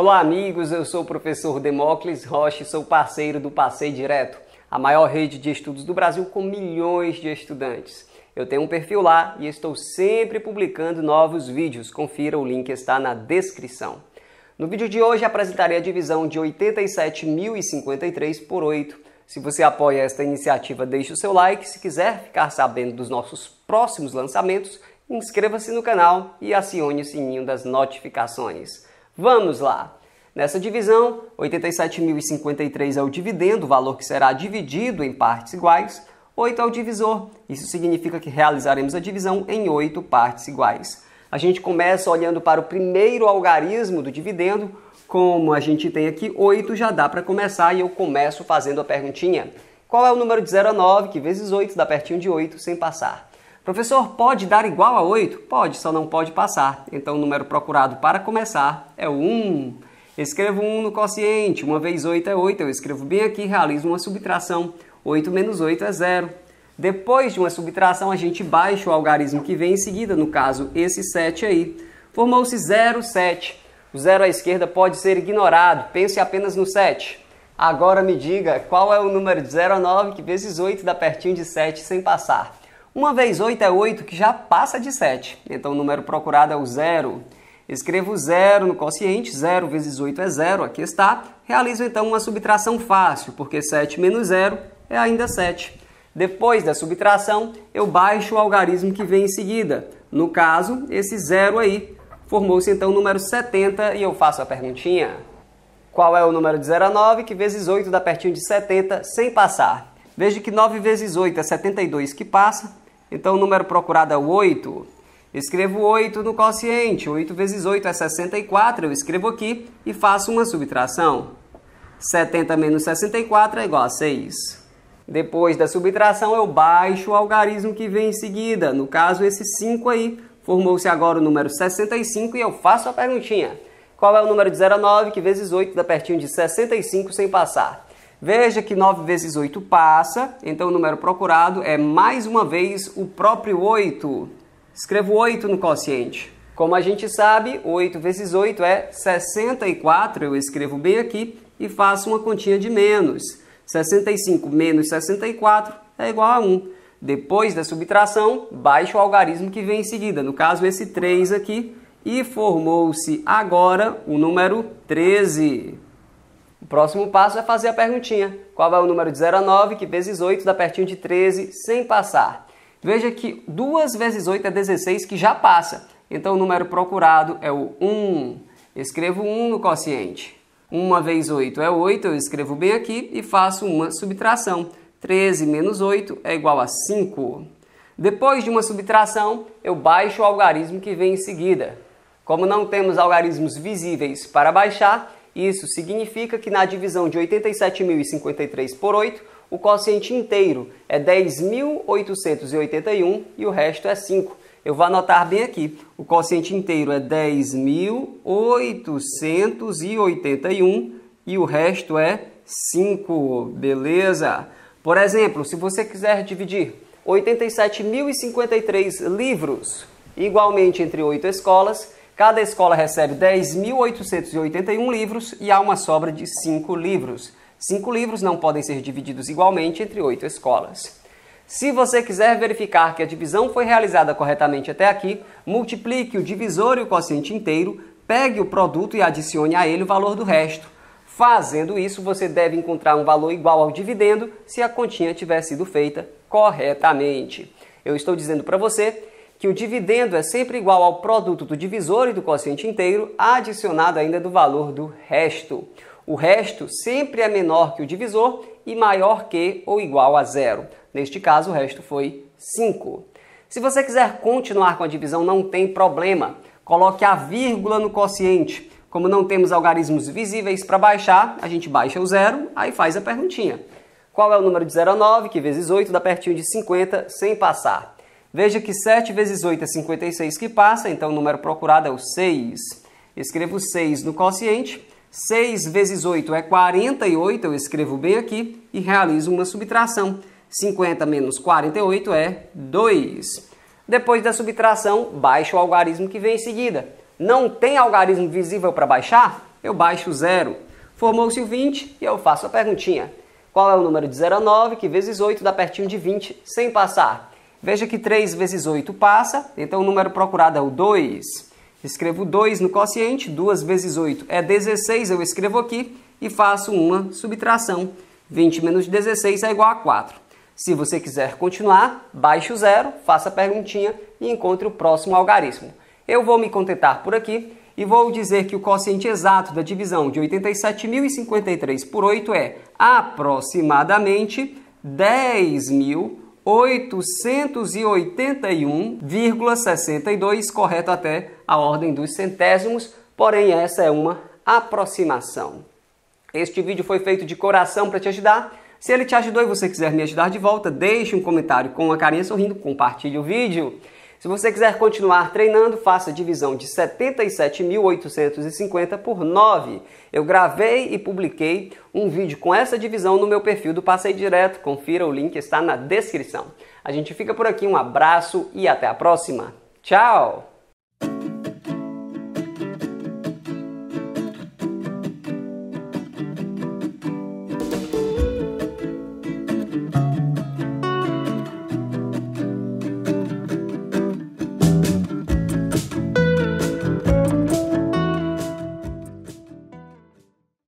Olá, amigos. Eu sou o professor Demócles Rocha e sou parceiro do Passei Direto, a maior rede de estudos do Brasil com milhões de estudantes. Eu tenho um perfil lá e estou sempre publicando novos vídeos. Confira, o link está na descrição. No vídeo de hoje apresentarei a divisão de 87.053 por 8. Se você apoia esta iniciativa, deixe o seu like. Se quiser ficar sabendo dos nossos próximos lançamentos, inscreva-se no canal e acione o sininho das notificações. Vamos lá! Nessa divisão, 87.053 é o dividendo, o valor que será dividido em partes iguais. 8 é o divisor, isso significa que realizaremos a divisão em 8 partes iguais. A gente começa olhando para o primeiro algarismo do dividendo, como a gente tem aqui 8, já dá para começar e eu começo fazendo a perguntinha. Qual é o número de 0 a 9, que vezes 8 dá pertinho de 8 sem passar? Professor, pode dar igual a 8? Pode, só não pode passar. Então o número procurado para começar é o 1. Escrevo 1 no quociente, 1 vezes 8 é 8, eu escrevo bem aqui, realizo uma subtração. 8 menos 8 é 0. Depois de uma subtração, a gente baixa o algarismo que vem em seguida, no caso, esse 7 aí. Formou-se 0, 7. O 0 à esquerda pode ser ignorado, pense apenas no 7. Agora me diga qual é o número de 0 a 9 que vezes 8 dá pertinho de 7 sem passar. 1 vez 8 é 8, que já passa de 7. Então o número procurado é o zero. Escrevo zero no quociente, 0 vezes 8 é zero, aqui está. Realizo então uma subtração fácil, porque 7 menos 0 é ainda 7. Depois da subtração, eu baixo o algarismo que vem em seguida. No caso, esse zero aí. Formou-se então o número 70 e eu faço a perguntinha. Qual é o número de 0 a 9 que vezes 8 dá pertinho de 70 sem passar? Veja que 9 vezes 8 é 72 que passa, então o número procurado é 8. escrevo 8 no quociente. 8 vezes 8 é 64. Eu escrevo aqui e faço uma subtração. 70 menos 64 é igual a 6. Depois da subtração, eu baixo o algarismo que vem em seguida. No caso, esse 5 aí formou-se agora o número 65 e eu faço a perguntinha. Qual é o número de 0 que vezes 8 dá pertinho de 65 sem passar? Veja que 9 vezes 8 passa, então o número procurado é mais uma vez o próprio 8. Escrevo 8 no quociente. Como a gente sabe, 8 vezes 8 é 64, eu escrevo bem aqui e faço uma continha de menos. 65 menos 64 é igual a 1. Depois da subtração, baixo o algarismo que vem em seguida, no caso esse 3 aqui, e formou-se agora o número 13 próximo passo é fazer a perguntinha. Qual é o número de 0 a 9, que vezes 8 dá pertinho de 13, sem passar. Veja que 2 vezes 8 é 16, que já passa. Então o número procurado é o 1. Escrevo 1 no quociente. 1 vezes 8 é 8, eu escrevo bem aqui e faço uma subtração. 13 menos 8 é igual a 5. Depois de uma subtração, eu baixo o algarismo que vem em seguida. Como não temos algarismos visíveis para baixar, isso significa que na divisão de 87.053 por 8, o quociente inteiro é 10.881 e o resto é 5. Eu vou anotar bem aqui. O quociente inteiro é 10.881 e o resto é 5. Beleza? Por exemplo, se você quiser dividir 87.053 livros igualmente entre oito escolas, Cada escola recebe 10.881 livros e há uma sobra de 5 livros. Cinco livros não podem ser divididos igualmente entre oito escolas. Se você quiser verificar que a divisão foi realizada corretamente até aqui, multiplique o divisor e o quociente inteiro, pegue o produto e adicione a ele o valor do resto. Fazendo isso, você deve encontrar um valor igual ao dividendo se a continha tiver sido feita corretamente. Eu estou dizendo para você que o dividendo é sempre igual ao produto do divisor e do quociente inteiro, adicionado ainda do valor do resto. O resto sempre é menor que o divisor e maior que ou igual a zero. Neste caso, o resto foi 5. Se você quiser continuar com a divisão, não tem problema. Coloque a vírgula no quociente. Como não temos algarismos visíveis para baixar, a gente baixa o zero, aí faz a perguntinha. Qual é o número de 0 a 9, que vezes 8 dá pertinho de 50, sem passar? Veja que 7 vezes 8 é 56 que passa, então o número procurado é o 6. Escrevo 6 no quociente. 6 vezes 8 é 48, eu escrevo bem aqui e realizo uma subtração. 50 menos 48 é 2. Depois da subtração, baixo o algarismo que vem em seguida. Não tem algarismo visível para baixar? Eu baixo zero. Formou-se o 20 e eu faço a perguntinha. Qual é o número de 0 a 9 que vezes 8 dá pertinho de 20 sem passar? Veja que 3 vezes 8 passa, então o número procurado é o 2. Escrevo 2 no quociente, 2 vezes 8 é 16, eu escrevo aqui e faço uma subtração. 20 menos 16 é igual a 4. Se você quiser continuar, baixe o zero, faça a perguntinha e encontre o próximo algarismo. Eu vou me contentar por aqui e vou dizer que o quociente exato da divisão de 87.053 por 8 é aproximadamente 10.000 881,62, correto até a ordem dos centésimos, porém essa é uma aproximação. Este vídeo foi feito de coração para te ajudar. Se ele te ajudou e você quiser me ajudar de volta, deixe um comentário com a carinha sorrindo, compartilhe o vídeo. Se você quiser continuar treinando, faça a divisão de 77.850 por 9. Eu gravei e publiquei um vídeo com essa divisão no meu perfil do Passei Direto. Confira, o link está na descrição. A gente fica por aqui, um abraço e até a próxima. Tchau!